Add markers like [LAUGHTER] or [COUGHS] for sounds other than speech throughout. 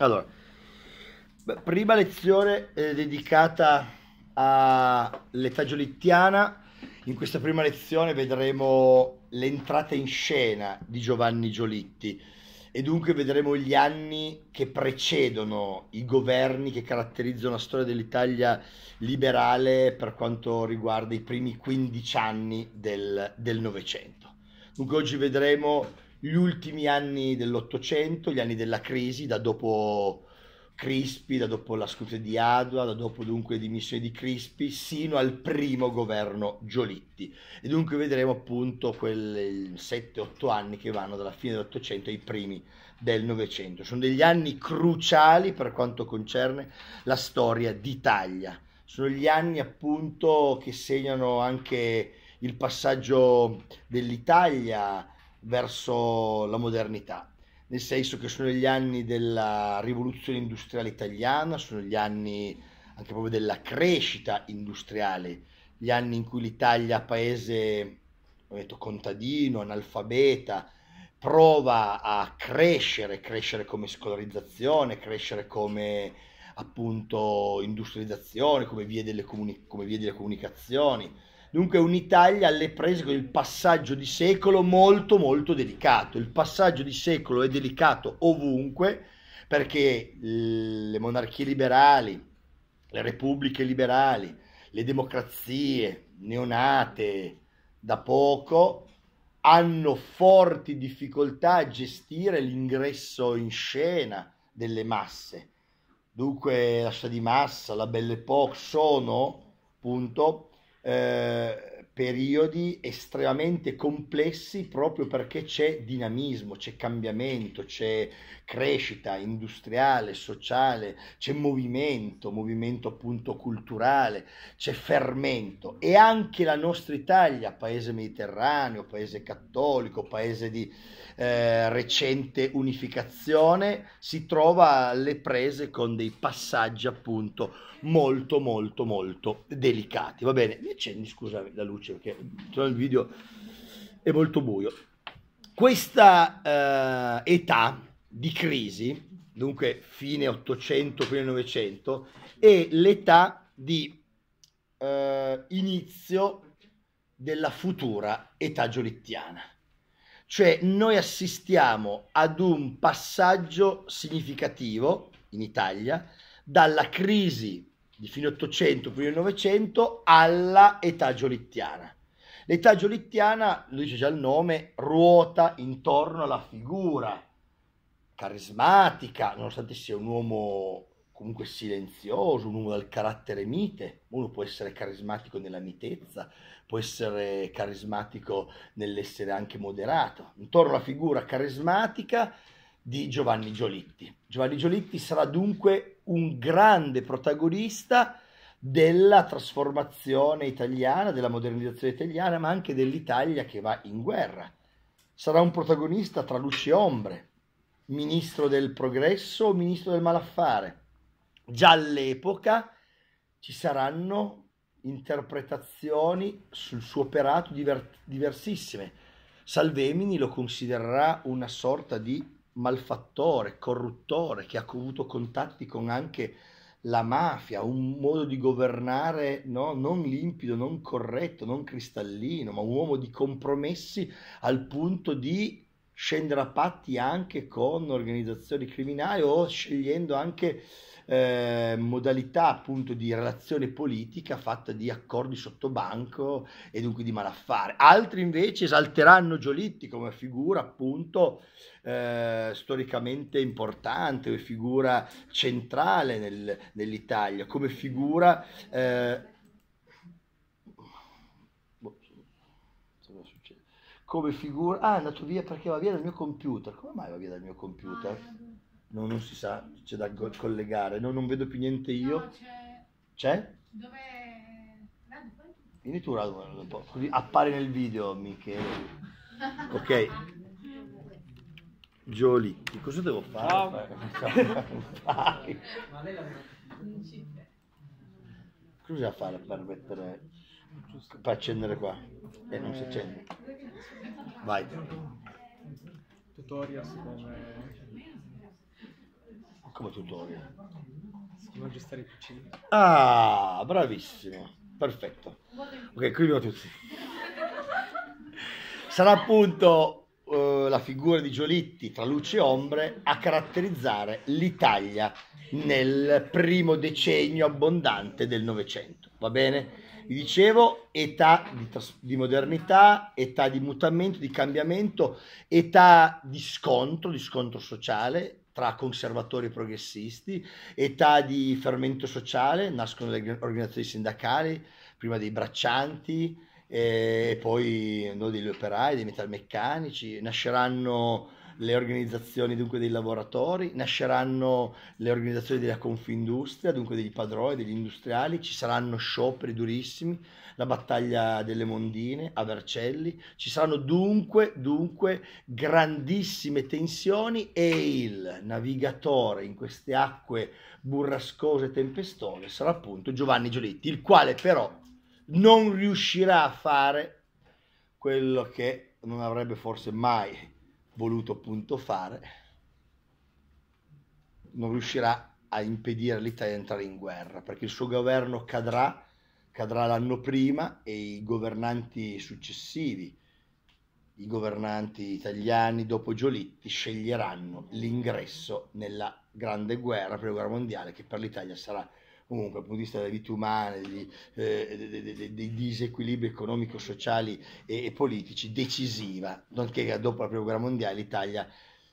Allora, prima lezione eh, dedicata all'età giolittiana. In questa prima lezione vedremo l'entrata in scena di Giovanni Giolitti e dunque vedremo gli anni che precedono i governi che caratterizzano la storia dell'Italia liberale per quanto riguarda i primi 15 anni del Novecento. Dunque oggi vedremo gli ultimi anni dell'Ottocento, gli anni della crisi, da dopo Crispi, da dopo la scusa di Adua, da dopo dunque le dimissioni di Crispi, sino al primo governo Giolitti. E dunque vedremo appunto quei 7-8 anni che vanno dalla fine dell'Ottocento ai primi del Novecento. Sono degli anni cruciali per quanto concerne la storia d'Italia. Sono gli anni appunto che segnano anche il passaggio dell'Italia verso la modernità, nel senso che sono gli anni della rivoluzione industriale italiana, sono gli anni anche proprio della crescita industriale, gli anni in cui l'Italia, paese detto, contadino, analfabeta, prova a crescere, crescere come scolarizzazione, crescere come appunto industrializzazione, come vie delle, comuni- come vie delle comunicazioni Dunque un'Italia alle prese con il passaggio di secolo molto molto delicato. Il passaggio di secolo è delicato ovunque perché eh, le monarchie liberali, le repubbliche liberali, le democrazie neonate da poco hanno forti difficoltà a gestire l'ingresso in scena delle masse. Dunque la scia di massa, la Belle Époque sono appunto 呃。periodi estremamente complessi proprio perché c'è dinamismo, c'è cambiamento, c'è crescita industriale, sociale, c'è movimento, movimento appunto culturale, c'è fermento e anche la nostra Italia, paese mediterraneo, paese cattolico, paese di eh, recente unificazione, si trova alle prese con dei passaggi appunto molto molto molto delicati. Va bene, mi accendi scusa la luce luce perché il video è molto buio. Questa eh, età di crisi, dunque fine 800, fine 900, è l'età di eh, inizio della futura età giolittiana. Cioè noi assistiamo ad un passaggio significativo in Italia dalla crisi di fine 800, primo 900, alla età giolittiana. L'età giolittiana, lo dice già il nome, ruota intorno alla figura carismatica, nonostante sia un uomo comunque silenzioso, un uomo dal carattere mite, uno può essere carismatico nella mitezza, può essere carismatico nell'essere anche moderato, intorno alla figura carismatica di Giovanni Giolitti. Giovanni Giolitti sarà dunque un grande protagonista della trasformazione italiana, della modernizzazione italiana, ma anche dell'Italia che va in guerra. Sarà un protagonista tra luci e ombre, ministro del progresso, o ministro del malaffare. Già all'epoca ci saranno interpretazioni sul suo operato diver- diversissime. Salvemini lo considererà una sorta di malfattore, corruttore, che ha avuto contatti con anche la mafia, un modo di governare no? non limpido, non corretto, non cristallino, ma un uomo di compromessi al punto di scendere a patti anche con organizzazioni criminali o scegliendo anche eh, modalità appunto di relazione politica fatta di accordi sotto banco e dunque di malaffare. Altri invece esalteranno Giolitti come figura appunto eh, storicamente importante, come figura centrale nel, nell'Italia, come figura... Eh... Boh, come figura... Ah, è andato via perché va via dal mio computer. Come mai va via dal mio computer? Ah, no, non si sa, c'è da collegare. No, non vedo più niente io. No, c'è... c'è? Dove... Radu, poi... Vieni tu, Radu, Così appare nel video, Michele. Ok. Giolitti, cosa devo fare? Ciao. Cosa devo fare per mettere fa accendere qua e non si accende. Vai. Tutorials come... Come tutorial? Come gestire il PC. Ah, bravissimo. Perfetto. Ok, qui abbiamo tutti. Sarà appunto eh, la figura di Giolitti tra luci e ombre a caratterizzare l'Italia nel primo decennio abbondante del Novecento. Va bene? vi dicevo, età di, di, modernità, età di mutamento, di cambiamento, età di scontro, di scontro sociale tra conservatori e progressisti, età di fermento sociale, nascono le organizzazioni sindacali, prima dei braccianti, e eh, poi no, degli operai, dei metalmeccanici, nasceranno le organizzazioni dunque, dei lavoratori, nasceranno le organizzazioni della Confindustria, dunque dei padroni, degli industriali, ci saranno scioperi durissimi, la battaglia delle Mondine a Vercelli, ci saranno dunque, dunque grandissime tensioni e il navigatore in queste acque burrascose e tempestose sarà appunto Giovanni Giolitti, il quale però non riuscirà a fare quello che non avrebbe forse mai voluto appunto fare, non riuscirà a impedire all'Italia di entrare in guerra, perché il suo governo cadrà, cadrà l'anno prima e i governanti successivi, i governanti italiani dopo Giolitti, sceglieranno l'ingresso nella Grande Guerra, la Prima Guerra Mondiale, che per l'Italia sarà comunque dal punto di vista delle vite umane, degli, eh, dei, dei, disequilibri economico-sociali e, e, politici decisiva, nonché dopo la prima guerra mondiale l'Italia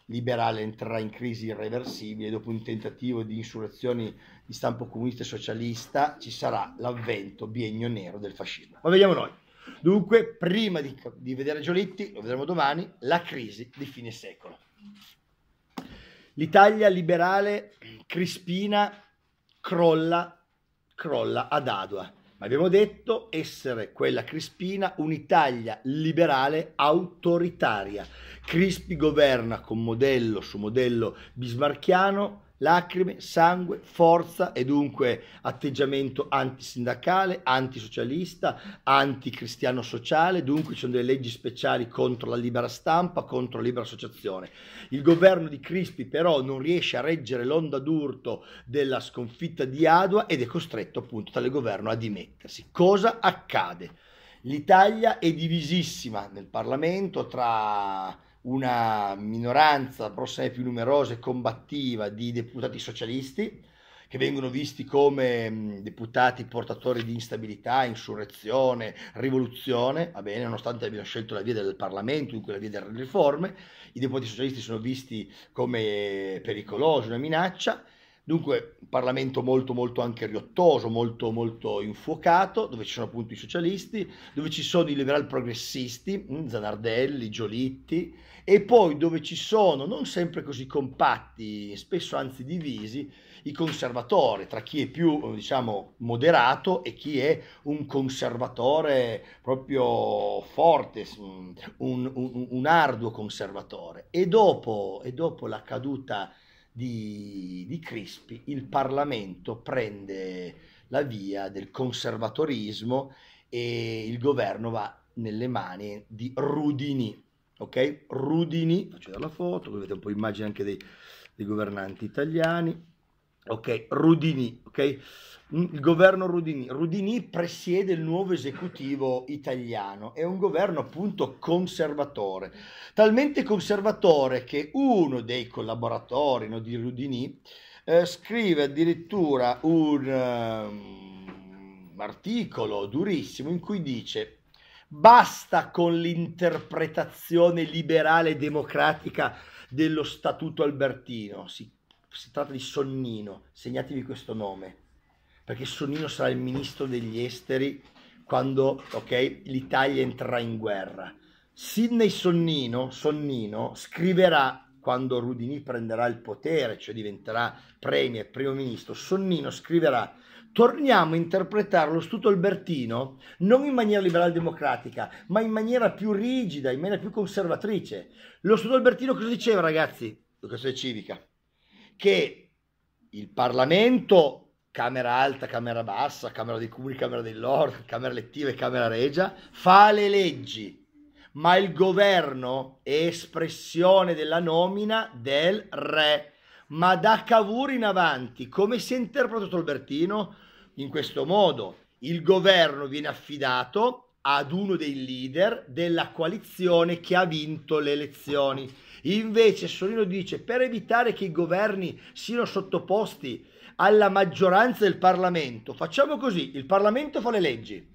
liberale entrerà in crisi irreversibile, dopo un tentativo di insurrezioni di stampo comunista e socialista ci sarà l'avvento biennio nero del fascismo. Ma vediamo noi. Dunque, prima di, di vedere Giolitti, lo vedremo domani, la crisi di fine secolo. L'Italia liberale, Crispina, crolla, crolla ad Adua. Ma abbiamo detto essere quella Crispina un'Italia liberale autoritaria. Crispi governa con modello su modello bismarchiano lacrime, sangue, forza e dunque atteggiamento antisindacale, antisocialista, anticristiano sociale, dunque ci sono delle leggi speciali contro la libera stampa, contro la libera associazione. Il governo di Crispi però non riesce a reggere l'onda d'urto della sconfitta di Adua ed è costretto appunto tale governo a dimettersi. Cosa accade? L'Italia è divisissima nel Parlamento tra una minoranza prossima e più numerosa e combattiva di deputati socialisti che vengono visti come mm, deputati portatori di instabilità, insurrezione, rivoluzione, va bene, nonostante abbiano scelto la via del Parlamento, dunque la via delle riforme, i deputati socialisti sono visti come pericolosi, una minaccia, Dunque, un Parlamento molto, molto anche riottoso, molto, molto infuocato, dove ci sono appunto i socialisti, dove ci sono i liberal progressisti, mm, Zanardelli, Giolitti, e poi dove ci sono, non sempre così compatti, spesso anzi divisi, i conservatori, tra chi è più, diciamo, moderato e chi è un conservatore proprio forte, mm, un, un, un arduo conservatore. E dopo, e dopo la caduta di, di Crispi, il Parlamento prende la via del conservatorismo e il governo va nelle mani di Rudini. Ok? Rudini, faccio vedere la foto, vedete un po' immagini anche dei, dei governanti italiani ok? Rudini, ok? Mm, il governo Rudini. Rudini presiede il nuovo esecutivo italiano, è un governo appunto conservatore, talmente conservatore che uno dei collaboratori no, di Rudini eh, scrive addirittura un um, articolo durissimo in cui dice basta con l'interpretazione liberale democratica dello statuto albertino, si si tratta di Sonnino, segnatevi questo nome, perché Sonnino sarà il ministro degli esteri quando okay, l'Italia entrerà in guerra. Sidney Sonnino, Sonnino scriverà quando Rudini prenderà il potere, cioè diventerà premier, primo ministro, Sonnino scriverà torniamo a interpretare lo studio albertino non in maniera liberal democratica, ma in maniera più rigida, in maniera più conservatrice. Lo studio albertino cosa diceva, ragazzi? L'educazione civica che il Parlamento, Camera alta, Camera bassa, Camera dei Comuni, Camera dei Lord, Camera Lettiva e Camera regia, fa le leggi ma il governo è espressione della nomina del re. Ma da Cavour in avanti, come si è interpretato Albertino? In questo modo, il governo viene affidato ad uno dei leader della coalizione che ha vinto le elezioni. Invece Solino dice per evitare che i governi siano sottoposti alla maggioranza del Parlamento, facciamo così, il Parlamento fa le leggi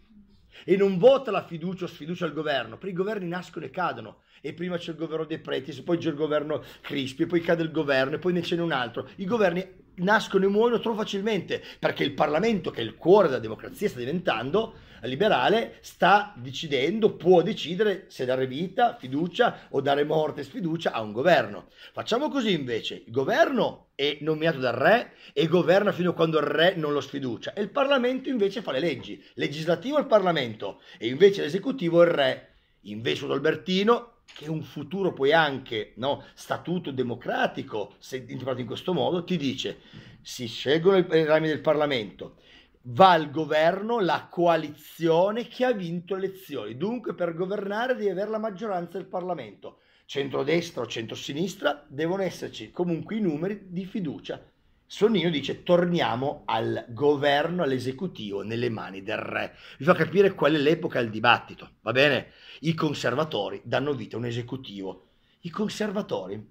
e non vota la fiducia o sfiducia al governo, perché i governi nascono e cadono e prima c'è il governo dei preti, poi c'è il governo Crispi, poi cade il governo e poi ne c'è un altro. I governi nascono e muoiono troppo facilmente, perché il Parlamento, che è il cuore della democrazia, sta diventando liberale, sta decidendo, può decidere se dare vita, fiducia o dare morte sfiducia a un governo. Facciamo così invece, il governo è nominato dal re e governa fino a quando il re non lo sfiducia e il Parlamento invece fa le leggi, legislativo è il Parlamento e invece l'esecutivo è il re. Invece ad Albertino che un futuro poi anche no, statuto democratico, se interpretato in questo modo, ti dice si scelgono i rami del Parlamento, va al governo la coalizione che ha vinto le elezioni, dunque per governare devi avere la maggioranza del Parlamento, centrodestra o centrosinistra, devono esserci comunque i numeri di fiducia Sonnino dice torniamo al governo, all'esecutivo nelle mani del re. Vi fa capire qual è l'epoca del dibattito, va bene? I conservatori danno vita a un esecutivo. I conservatori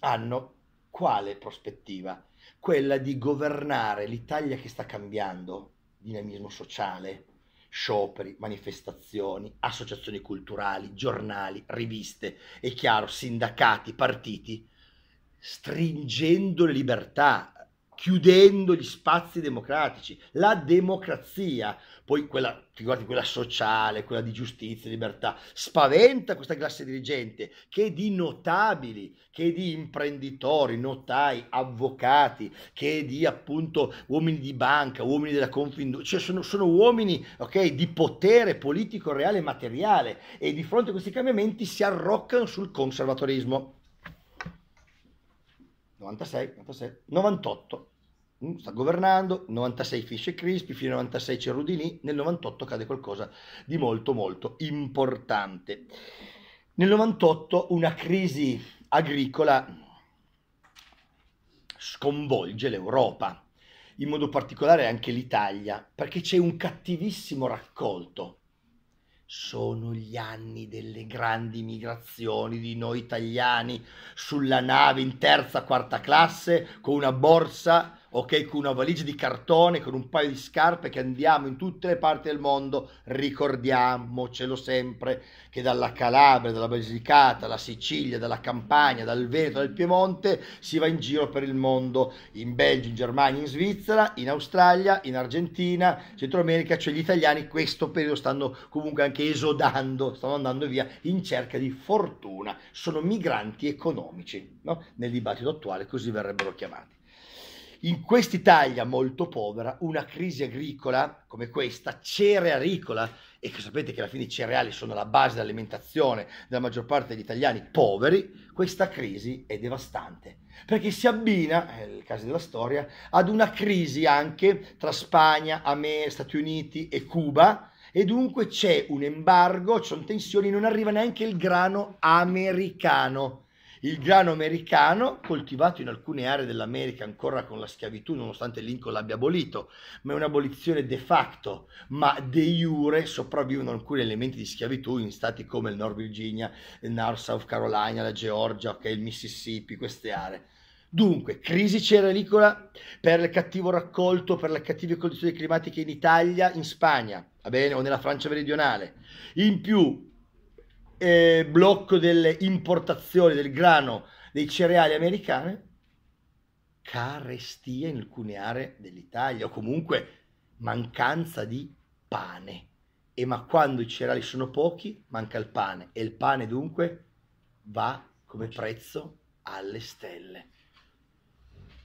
hanno quale prospettiva? Quella di governare l'Italia che sta cambiando, dinamismo sociale, scioperi, manifestazioni, associazioni culturali, giornali, riviste, è chiaro, sindacati, partiti, stringendo le libertà, chiudendo gli spazi democratici. La democrazia, poi quella, riguardi, quella sociale, quella di giustizia, libertà, spaventa questa classe dirigente che di notabili, che di imprenditori, notai, avvocati, che di appunto uomini di banca, uomini della confindustria, cioè sono, sono uomini okay, di potere politico, reale e materiale e di fronte a questi cambiamenti si arroccano sul conservatorismo. 96, 97, 98, sta governando, 96 Fish e Crispi, fino al 96 c'è Rudini, nel 98 cade qualcosa di molto molto importante. Nel 98 una crisi agricola sconvolge l'Europa, in modo particolare anche l'Italia, perché c'è un cattivissimo raccolto sono gli anni delle grandi migrazioni di noi italiani sulla nave in terza, quarta classe con una borsa ok, con una valigia di cartone, con un paio di scarpe che andiamo in tutte le parti del mondo, ricordiamocelo sempre che dalla Calabria, dalla Basilicata, dalla Sicilia, dalla Campania, dal Veneto, dal Piemonte si va in giro per il mondo, in Belgio, in Germania, in Svizzera, in Australia, in Argentina, Centro America, cioè gli italiani questo periodo stanno comunque anche esodando, stanno andando via in cerca di fortuna, sono migranti economici, no? nel dibattito attuale così verrebbero chiamati. In quest'Italia molto povera, una crisi agricola come questa, cerealicola, e che sapete che alla fine i cereali sono la base dell'alimentazione della maggior parte degli italiani poveri, questa crisi è devastante, perché si abbina, è il caso della storia, ad una crisi anche tra Spagna, America, Stati Uniti e Cuba, e dunque c'è un embargo, ci sono tensioni, non arriva neanche il grano americano il grano americano, coltivato in alcune aree dell'America ancora con la schiavitù, nonostante Lincoln l'abbia abolito, ma è un'abolizione de facto, ma de jure sopravvivono alcuni elementi di schiavitù in stati come il Nord Virginia, il North South Carolina, la Georgia, okay, il Mississippi, queste aree. Dunque, crisi cerealicola per il cattivo raccolto, per le cattive condizioni climatiche in Italia, in Spagna, va bene, o nella Francia meridionale. In più, eh, blocco delle importazioni del grano dei cereali americani, carestia in alcune aree dell'Italia o comunque mancanza di pane. E ma quando i cereali sono pochi manca il pane e il pane dunque va come prezzo alle stelle.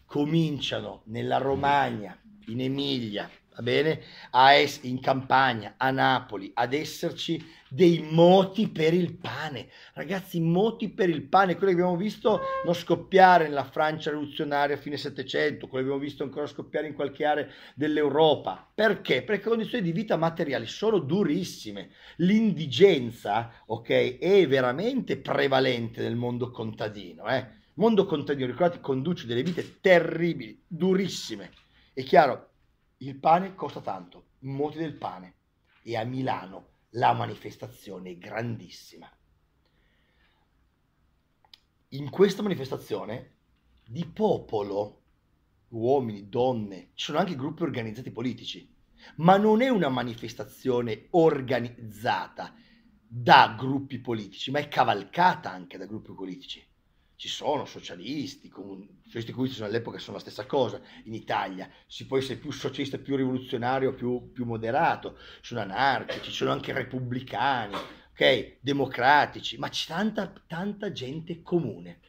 Cominciano nella Romagna, in Emilia, va bene? A es- in campagna, a Napoli, ad esserci dei moti per il pane. Ragazzi, moti per il pane, quello che abbiamo visto non scoppiare nella Francia rivoluzionaria a fine Settecento, quello che abbiamo visto ancora scoppiare in qualche area dell'Europa. Perché? Perché condizioni di vita materiali sono durissime. L'indigenza, ok, è veramente prevalente nel mondo contadino, eh? Mondo contadino, ricordate, conduce delle vite terribili, durissime. È chiaro, il pane costa tanto, molti del pane. E a Milano la manifestazione è grandissima. In questa manifestazione di popolo, uomini, donne, ci sono anche gruppi organizzati politici, ma non è una manifestazione organizzata da gruppi politici, ma è cavalcata anche da gruppi politici ci sono socialisti, comun- socialisti comunisti all'epoca sono la stessa cosa in Italia, si può essere più socialista, più rivoluzionario, più, più moderato, sono anarchici, ci sono anche repubblicani, ok, democratici, ma c'è tanta, tanta gente comune.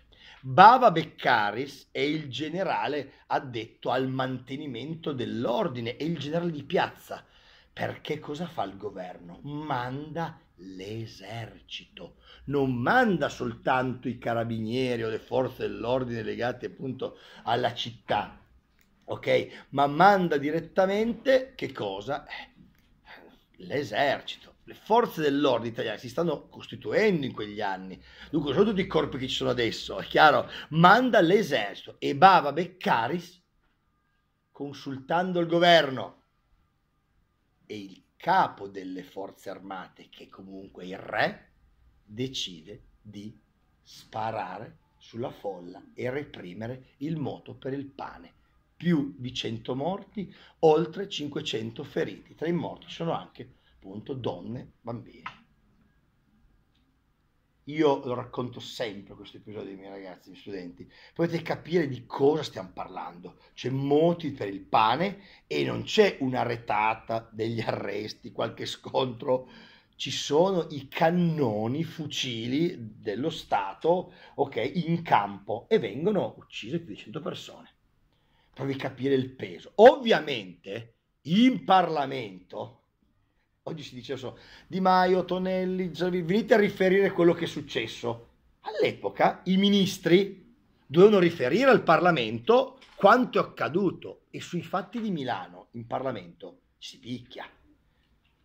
Bava Beccaris è il generale addetto al mantenimento dell'ordine, è il generale di piazza, perché cosa fa il governo? Manda l'esercito, non manda soltanto i carabinieri o le forze dell'ordine legate appunto alla città, ok? Ma manda direttamente che cosa? Eh, l'esercito. Le forze dell'ordine italiane si stanno costituendo in quegli anni, dunque sono tutti i corpi che ci sono adesso, è chiaro? Manda l'esercito e Bava Beccaris, consultando il governo e il capo delle forze armate, che comunque il re, decide di sparare sulla folla e reprimere il moto per il pane. Più di 100 morti, oltre 500 feriti. Tra i morti sono anche appunto donne, bambini. Io lo racconto sempre questo episodio ai miei ragazzi, ai miei studenti. Potete capire di cosa stiamo parlando. C'è moti per il pane e non c'è una retata, degli arresti, qualche scontro. Ci sono i cannoni, fucili dello Stato, ok, in campo e vengono uccise più di 100 persone. Provi a capire il peso. Ovviamente in Parlamento Oggi si dice so, Di Maio, Tonelli, venite a riferire quello che è successo. All'epoca i ministri dovevano riferire al Parlamento quanto è accaduto e sui fatti di Milano in Parlamento si picchia,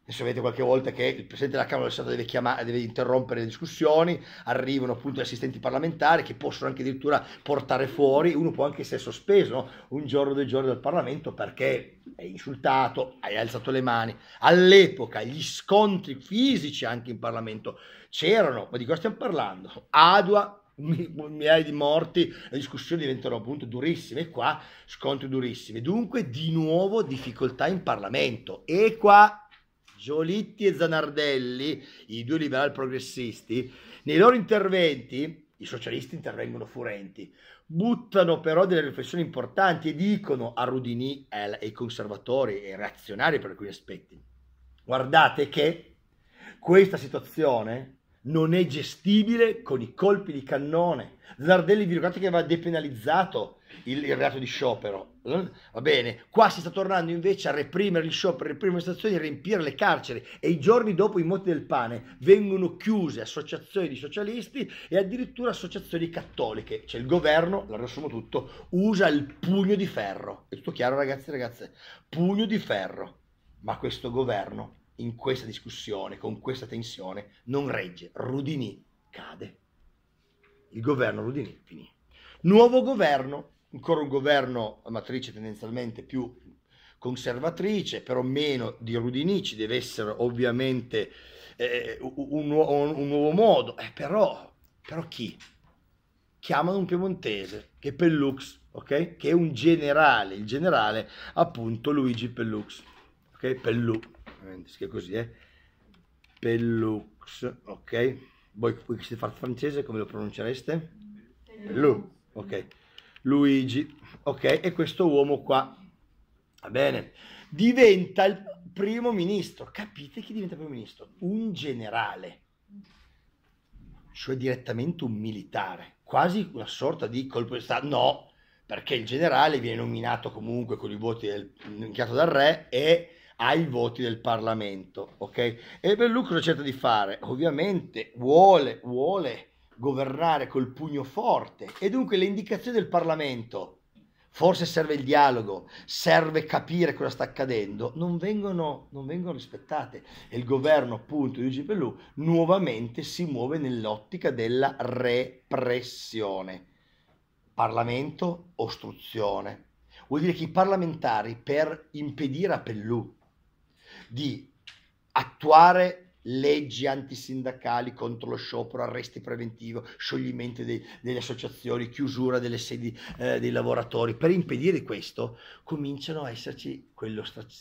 ne sapete qualche volta che il Presidente della Camera del Senato deve, chiamare, deve interrompere le discussioni, arrivano appunto gli assistenti parlamentari che possono anche addirittura portare fuori, uno può anche essere sospeso no? un giorno o due giorni dal Parlamento perché è insultato, hai alzato le mani. All'epoca gli scontri fisici anche in Parlamento c'erano, ma di cosa stiamo parlando? Adua, migliaia di morti, le discussioni diventano appunto durissime, e qua scontri durissimi. Dunque, di nuovo difficoltà in Parlamento e qua Giolitti e Zanardelli, i due liberal progressisti, nei loro interventi, i socialisti intervengono furenti, buttano però delle riflessioni importanti e dicono a Rudini e ai conservatori e reazionari per alcuni aspetti, guardate che questa situazione non è gestibile con i colpi di cannone. Zanardelli, virgolette, che va depenalizzato, il, il, reato di sciopero. Va bene, qua si sta tornando invece a reprimere gli scioperi, reprimere le stazioni, riempire le carceri e i giorni dopo i moti del pane vengono chiuse associazioni di socialisti e addirittura associazioni cattoliche. Cioè il governo, la riassumo tutto, usa il pugno di ferro. È tutto chiaro ragazzi e ragazze? Pugno di ferro. Ma questo governo in questa discussione, con questa tensione, non regge. Rudini cade. Il governo Rudini finì. Nuovo governo ancora un governo a matrice tendenzialmente più conservatrice, però meno di Rudinici, deve essere ovviamente eh, un, un, un, nuovo modo, eh, però, però chi? Chiamano un piemontese, che è Pellux, okay? che è un generale, il generale appunto Luigi Pellux, ok? Pellux, che così, eh? Pellux, ok? Voi che siete francese come lo pronuncereste? Pellux, ok? Luigi, ok? E questo uomo qua, va bene, diventa il primo ministro, capite chi diventa primo ministro? Un generale, cioè direttamente un militare, quasi una sorta di colpo di Stato, no, perché il generale viene nominato comunque con i voti del, indicato dal re e ha i voti del Parlamento, ok? E cosa cerca di fare, ovviamente, vuole, vuole governare col pugno forte e dunque le indicazioni del Parlamento, forse serve il dialogo, serve capire cosa sta accadendo, non vengono, non vengono rispettate e il governo appunto di Luigi Pellù nuovamente si muove nell'ottica della repressione. Parlamento, ostruzione. Vuol dire che i parlamentari per impedire a Pellù di attuare leggi antisindacali contro lo sciopero, arresti preventivi, scioglimento dei, delle associazioni, chiusura delle sedi eh, dei lavoratori. Per impedire questo cominciano a esserci quegli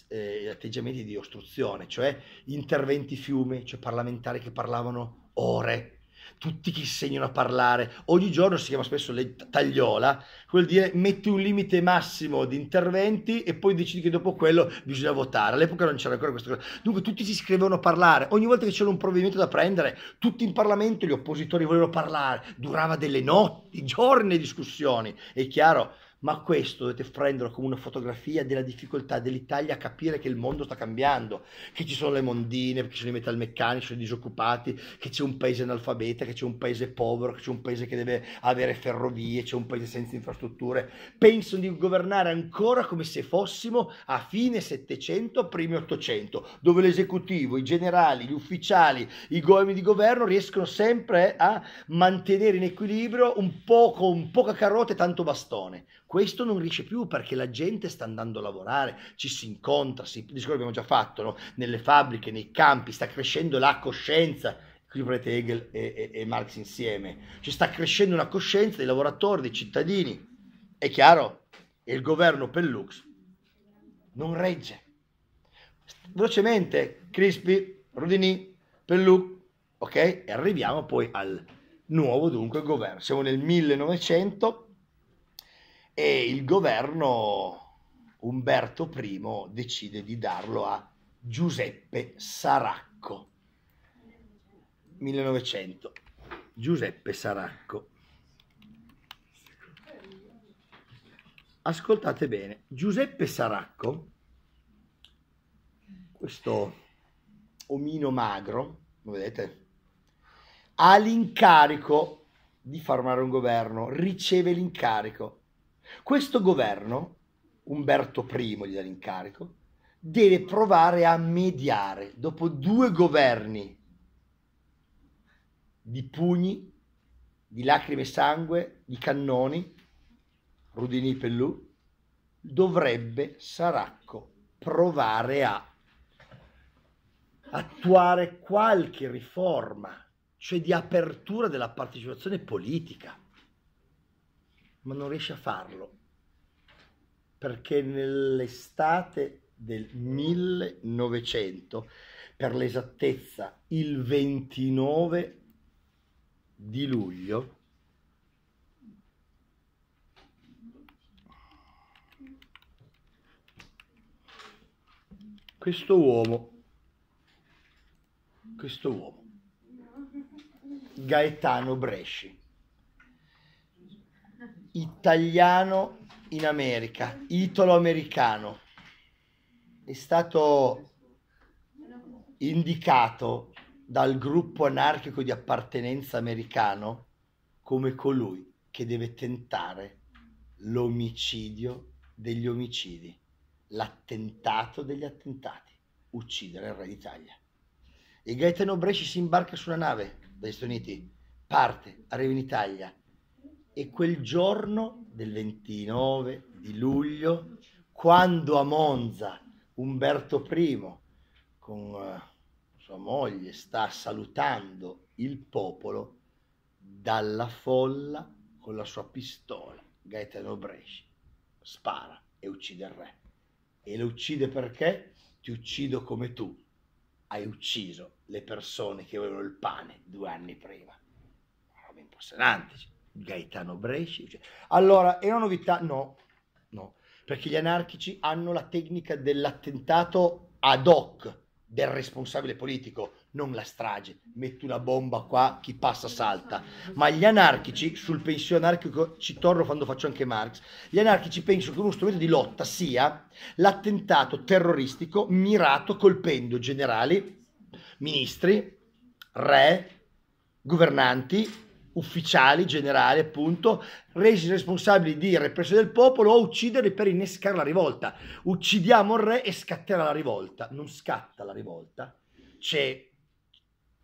eh, atteggiamenti di ostruzione, cioè interventi fiume, cioè parlamentari che parlavano ore tutti che insegnano a parlare, ogni giorno si chiama spesso le tagliola, vuol dire metti un limite massimo di interventi e poi decidi che dopo quello bisogna votare, all'epoca non c'era ancora questa cosa, dunque tutti si scrivevano a parlare, ogni volta che c'era un provvedimento da prendere, tutti in Parlamento gli oppositori volevano parlare, durava delle notti, giorni di discussioni, è chiaro, ma questo dovete prenderlo come una fotografia della difficoltà dell'Italia a capire che il mondo sta cambiando, che ci sono le mondine, che ci sono i metalmeccanici, sono i disoccupati, che c'è un paese analfabeta, che c'è un paese povero, che c'è un paese che deve avere ferrovie, c'è un paese senza infrastrutture. Pensano di governare ancora come se fossimo a fine Settecento, primi Ottocento, dove l'esecutivo, i generali, gli ufficiali, i governi di governo riescono sempre a mantenere in equilibrio un po' con poca carota e tanto bastone questo non riesce più perché la gente sta andando a lavorare, ci si incontra, si, discorso abbiamo già fatto, no? nelle fabbriche, nei campi, sta crescendo la coscienza qui prendete Hegel e, e, e, Marx insieme, ci sta crescendo una coscienza dei lavoratori, dei cittadini, è chiaro? E il governo Pellux non regge. Velocemente, Crispi, Rudini, Pellux, ok? E arriviamo poi al nuovo dunque governo. Siamo nel 1900 e il governo Umberto I decide di darlo a Giuseppe Saracco. 1900. Giuseppe Saracco. Ascoltate bene, Giuseppe Saracco, questo omino magro, lo vedete, ha l'incarico di formare un governo, riceve l'incarico questo governo, Umberto I gli dà l'incarico, deve provare a mediare dopo due governi di pugni, di lacrime e sangue, di cannoni, Rudini Pellù, dovrebbe Saracco provare a attuare qualche riforma, cioè di apertura della partecipazione politica ma non riesce a farlo perché nell'estate del 1900, per l'esattezza il 29 di luglio, questo uomo, questo uomo, Gaetano Bresci, italiano in America, italo-americano. È stato indicato dal gruppo anarchico di appartenenza americano come colui che deve tentare l'omicidio degli omicidi, l'attentato degli attentati, uccidere il re d'Italia. E Gaetano Bresci si imbarca su una nave dagli Stati Uniti, parte, arriva in Italia, e quel giorno del 29 di luglio, quando a Monza Umberto I con eh, sua moglie sta salutando il popolo dalla folla con la sua pistola, Gaetano Bresci spara e uccide il re. E lo uccide perché? Ti uccido come tu. Hai ucciso le persone che avevano il pane due anni prima. Una roba impressionante. Cioè. Gaetano Bresci. Cioè, allora, è una novità? No, no, perché gli anarchici hanno la tecnica dell'attentato ad hoc del responsabile politico, non la strage, metti una bomba qua, chi passa salta. Ma gli anarchici, sul pensiero anarchico ci torno quando faccio anche Marx, gli anarchici pensano che uno strumento di lotta sia l'attentato terroristico mirato colpendo generali, ministri, re, governanti ufficiali, generali appunto, resi responsabili di repressione del popolo o ucciderli per innescare la rivolta. Uccidiamo il re e scatterà la rivolta. Non scatta la rivolta. C'è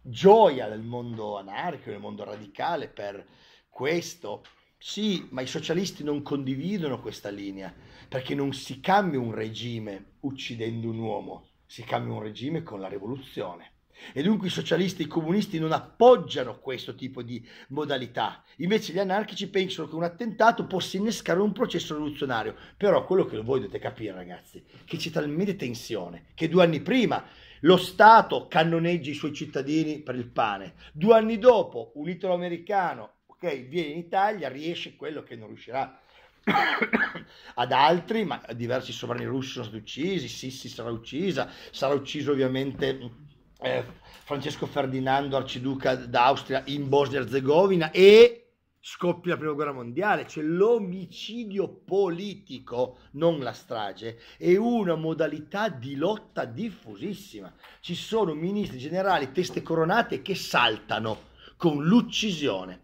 gioia nel mondo anarchico, nel mondo radicale per questo. Sì, ma i socialisti non condividono questa linea, perché non si cambia un regime uccidendo un uomo, si cambia un regime con la rivoluzione. E dunque i socialisti e i comunisti non appoggiano questo tipo di modalità. Invece gli anarchici pensano che un attentato possa innescare un processo rivoluzionario. Però quello che voi dovete capire, ragazzi, che c'è talmente tensione che due anni prima lo Stato cannoneggia i suoi cittadini per il pane. Due anni dopo un italo-americano okay, viene in Italia, riesce quello che non riuscirà [COUGHS] ad altri, ma diversi sovrani russi sono stati uccisi, Sissi sarà uccisa, sarà ucciso ovviamente eh, Francesco Ferdinando, arciduca d'Austria in Bosnia-Herzegovina e scoppia la prima guerra mondiale, cioè l'omicidio politico, non la strage, è una modalità di lotta diffusissima. Ci sono ministri generali, teste coronate che saltano con l'uccisione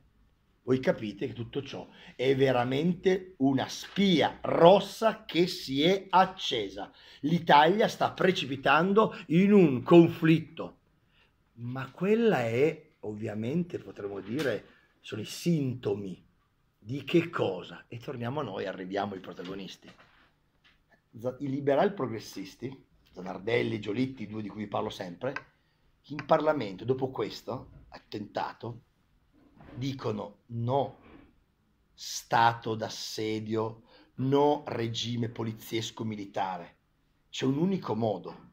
voi capite che tutto ciò è veramente una spia rossa che si è accesa. L'Italia sta precipitando in un conflitto, ma quella è ovviamente, potremmo dire, sono i sintomi di che cosa? E torniamo a noi, arriviamo ai protagonisti. I liberal progressisti, Zanardelli, Giolitti, due di cui parlo sempre, in Parlamento, dopo questo attentato, dicono no stato d'assedio, no regime poliziesco-militare. C'è un unico modo,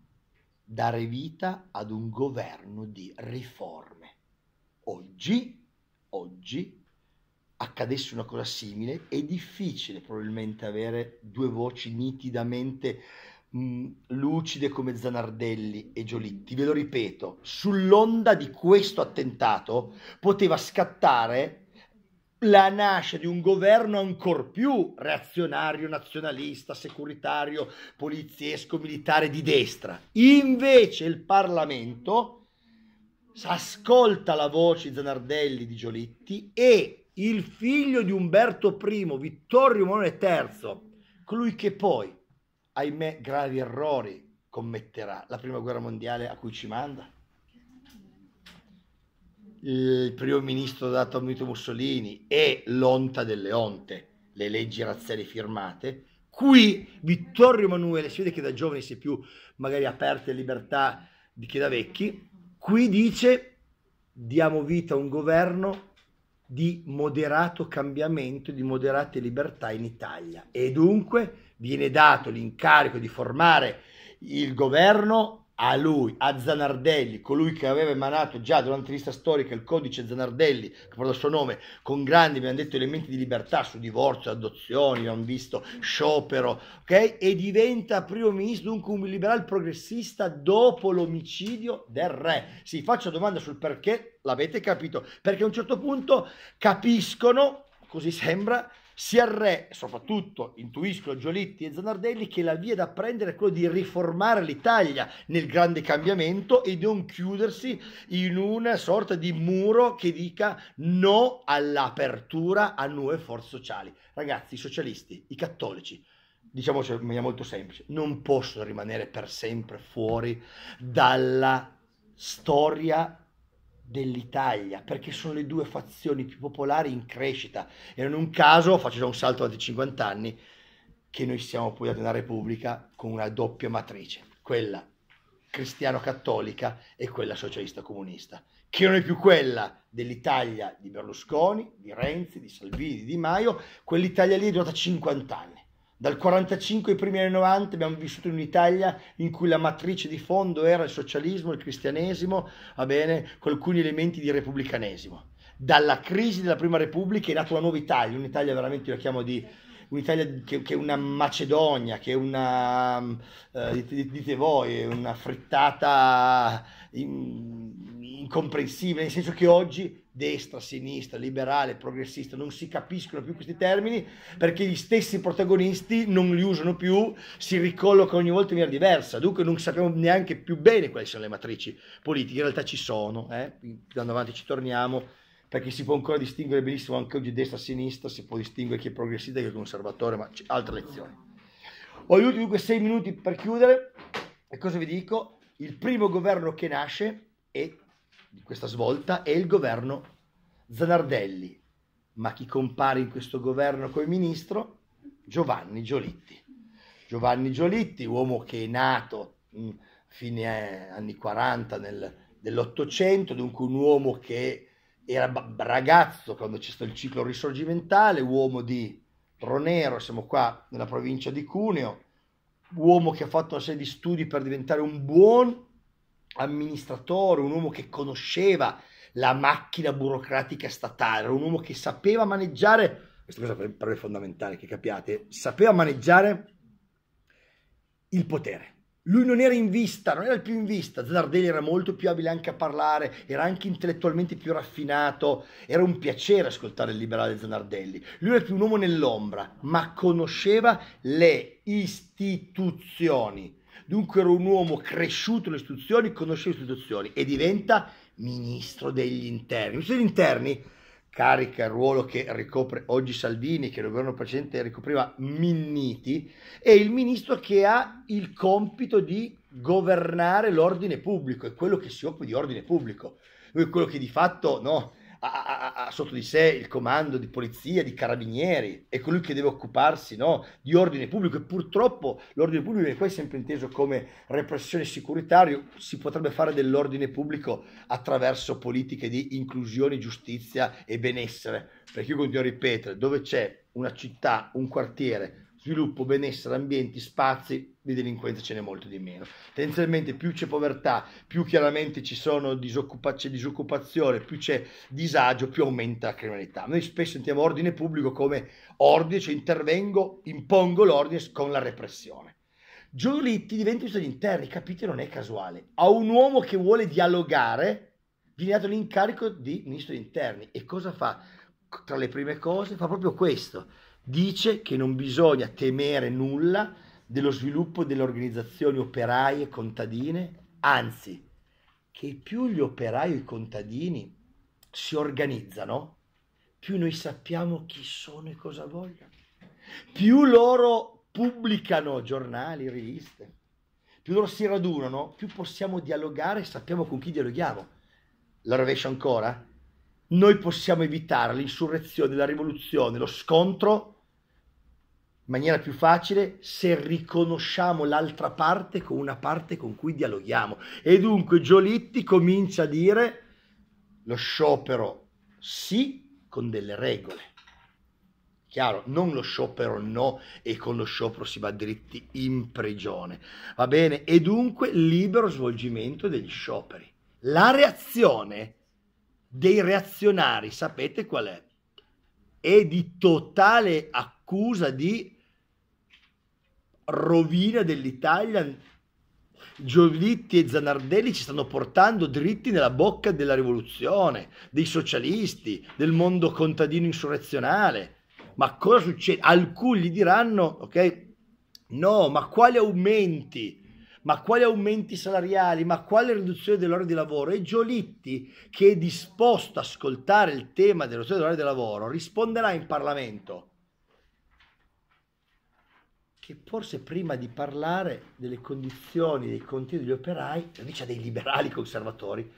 dare vita ad un governo di riforme. Oggi, oggi, accadesse una cosa simile, è difficile probabilmente avere due voci nitidamente Mm, lucide come Zanardelli e Giolitti, ve lo ripeto, sull'onda di questo attentato poteva scattare la nascita di un governo ancora più reazionario, nazionalista, securitario, poliziesco, militare di destra. Invece il Parlamento ascolta la voce di Zanardelli di Giolitti e il figlio di Umberto I, Vittorio Emanuele III, colui che poi ahimè, gravi errori commetterà la prima guerra mondiale a cui ci manda? Il primo ministro dato a Mito Mussolini e l'onta delle onte, le leggi razziali firmate. Qui Vittorio Emanuele, si vede che da giovani si è più magari a libertà di che da vecchi, qui dice diamo vita a un governo di moderato cambiamento, di moderate libertà in Italia e dunque viene dato l'incarico di formare il governo a lui, a Zanardelli, colui che aveva emanato già durante l'ista storica il codice Zanardelli, che porta il suo nome, con grandi, abbiamo detto, elementi di libertà su divorzio, adozioni, abbiamo visto sciopero, ok? E diventa primo ministro, dunque un liberal progressista dopo l'omicidio del re. Sì, faccio domanda sul perché, l'avete capito, perché a un certo punto capiscono, così sembra, si arre, soprattutto intuiscono Giolitti e Zanardelli, che la via da prendere è quella di riformare l'Italia nel grande cambiamento e non chiudersi in una sorta di muro che dica no all'apertura a nuove forze sociali. Ragazzi, i socialisti, i cattolici, diciamoci in maniera molto semplice, non possono rimanere per sempre fuori dalla storia dell'Italia, perché sono le due fazioni più popolari in crescita. E non è un caso, faccio già un salto avanti 50 anni, che noi siamo poi una repubblica con una doppia matrice, quella cristiano-cattolica e quella socialista-comunista, che non è più quella dell'Italia di Berlusconi, di Renzi, di Salvini, di Maio, quell'Italia lì è durata 50 anni. Dal 45 ai primi anni 90 abbiamo vissuto in un'Italia in cui la matrice di fondo era il socialismo, il cristianesimo, va bene, con alcuni elementi di repubblicanesimo. Dalla crisi della Prima Repubblica è nata una nuova Italia, un'Italia veramente, io la chiamo di, un'Italia che, che, è una Macedonia, che è una, eh, dite, dite, voi, una frittata in, incomprensibile, nel senso che oggi destra, sinistra, liberale, progressista, non si capiscono più questi termini perché gli stessi protagonisti non li usano più, si ricollocano ogni volta in maniera diversa, dunque non sappiamo neanche più bene quali sono le matrici politiche, in realtà ci sono, eh? andando avanti ci torniamo, perché si può ancora distinguere benissimo anche oggi destra-sinistra, si può distinguere chi è progressista e chi è conservatore, ma c'è altre lezioni. Ho gli ultimi dunque sei minuti per chiudere e cosa vi dico? Il primo governo che nasce è di questa svolta è il governo Zanardelli, ma chi compare in questo governo come ministro? Giovanni Giolitti. Giovanni Giolitti, uomo che è nato mh, mm, fine eh, anni 40 nel, dell'Ottocento, dunque un uomo che era ragazzo quando c'è stato il ciclo risorgimentale, uomo di Ronero, siamo qua nella provincia di Cuneo, uomo che ha fatto una serie di studi per diventare un buon amministratore, un uomo che conosceva la macchina burocratica statale, era un uomo che sapeva maneggiare, questa cosa per, me è fondamentale che capiate, sapeva maneggiare il potere. Lui non era in vista, non era il più in vista, Zardelli era molto più abile anche a parlare, era anche intellettualmente più raffinato, era un piacere ascoltare il liberale Zanardelli. Lui era più un uomo nell'ombra, ma conosceva le istituzioni Dunque era un uomo cresciuto nelle istituzioni, conosceva le istituzioni e diventa ministro degli interni. Il Ministro degli interni carica il ruolo che ricopre oggi Salvini, che nel governo precedente ricopriva Minniti, è il ministro che ha il compito di governare l'ordine pubblico, è quello che si occupa di ordine pubblico, è quello che di fatto no, ha, ha, ha, sotto di sé il comando di polizia, di carabinieri, è colui che deve occuparsi no, di ordine pubblico e purtroppo l'ordine pubblico è poi sempre inteso come repressione securitaria, si potrebbe fare dell'ordine pubblico attraverso politiche di inclusione, giustizia e benessere, perché io continuo a ripetere, dove c'è una città, un quartiere, sviluppo, benessere, ambienti, spazi, di delinquenza ce n'è molto di meno. Tendenzialmente più c'è povertà, più chiaramente ci sono disoccupa- c'è disoccupazione, più c'è disagio, più aumenta la criminalità. Noi spesso sentiamo ordine pubblico come ordine, cioè intervengo, impongo l'ordine con la repressione. Giolitti diventa ministro degli interni, capite, non è casuale. A un uomo che vuole dialogare viene dato l'incarico di ministro degli interni. E cosa fa? Tra le prime cose fa proprio questo dice che non bisogna temere nulla dello sviluppo delle organizzazioni operaie e contadine, anzi, che più gli operai e i contadini si organizzano, più noi sappiamo chi sono e cosa vogliono, più loro pubblicano giornali, riviste, più loro si radunano, più possiamo dialogare e sappiamo con chi dialoghiamo. La rovescia ancora? Noi possiamo evitare l'insurrezione, la rivoluzione, lo scontro in maniera più facile se riconosciamo l'altra parte con una parte con cui dialoghiamo. E dunque Giolitti comincia a dire lo sciopero sì con delle regole. Chiaro, non lo sciopero no e con lo sciopero si va dritti in prigione. Va bene? E dunque libero svolgimento degli scioperi. La reazione dei reazionari, sapete qual è? È di totale accusa di rovina dell'Italia. Giolitti e Zanardelli ci stanno portando dritti nella bocca della rivoluzione, dei socialisti, del mondo contadino insurrezionale. Ma cosa succede? Alcuni gli diranno, ok, no, ma quali aumenti? ma quali aumenti salariali, ma quale riduzione dell'ora di lavoro. E Giolitti, che è disposto ad ascoltare il tema della riduzione dell'ora di lavoro, risponderà in Parlamento che forse prima di parlare delle condizioni, dei conti degli operai, dice dei liberali conservatori,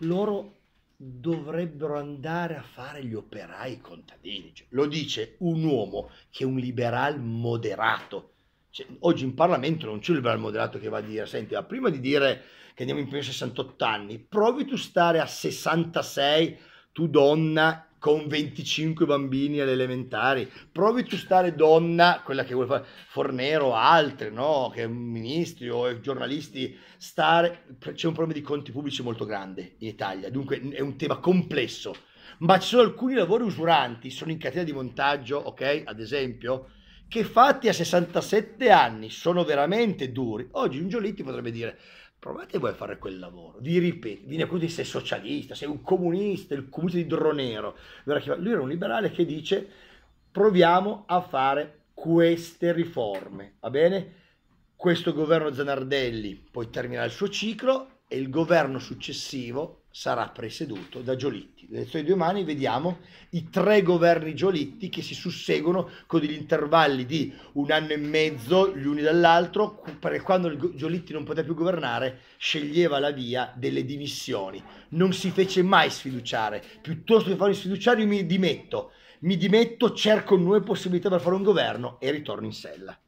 loro dovrebbero andare a fare gli operai contadini. Cioè, lo dice un uomo che è un liberal moderato. Cioè, oggi in Parlamento non c'è un liberal moderato che va a dire, senti, ma prima di dire che andiamo in pensione a 68 anni, provi tu stare a 66, tu donna, con 25 bambini alle elementari, provi tu stare donna, quella che vuoi fare, Fornero, altri, no? che ministri o giornalisti, stare, c'è un problema di conti pubblici molto grande in Italia, dunque è un tema complesso, ma ci sono alcuni lavori usuranti, sono in catena di montaggio, ok? Ad esempio, che fatti a 67 anni sono veramente duri. Oggi un Giolitti potrebbe dire provate voi a fare quel lavoro, di ripetere, viene accusato di essere socialista, sei un comunista, il comunista di Dronero, lui era un liberale che dice proviamo a fare queste riforme, va bene? Questo governo Zanardelli poi terminerà il suo ciclo e il governo successivo sarà presieduto da Giolitti. Nelle elezioni di domani vediamo i tre governi Giolitti che si susseguono con degli intervalli di un anno e mezzo gli uni dall'altro, perché quando Giolitti non poteva più governare sceglieva la via delle dimissioni. Non si fece mai sfiduciare, piuttosto che farmi sfiduciare io mi dimetto, mi dimetto, cerco nuove possibilità per fare un governo e ritorno in sella.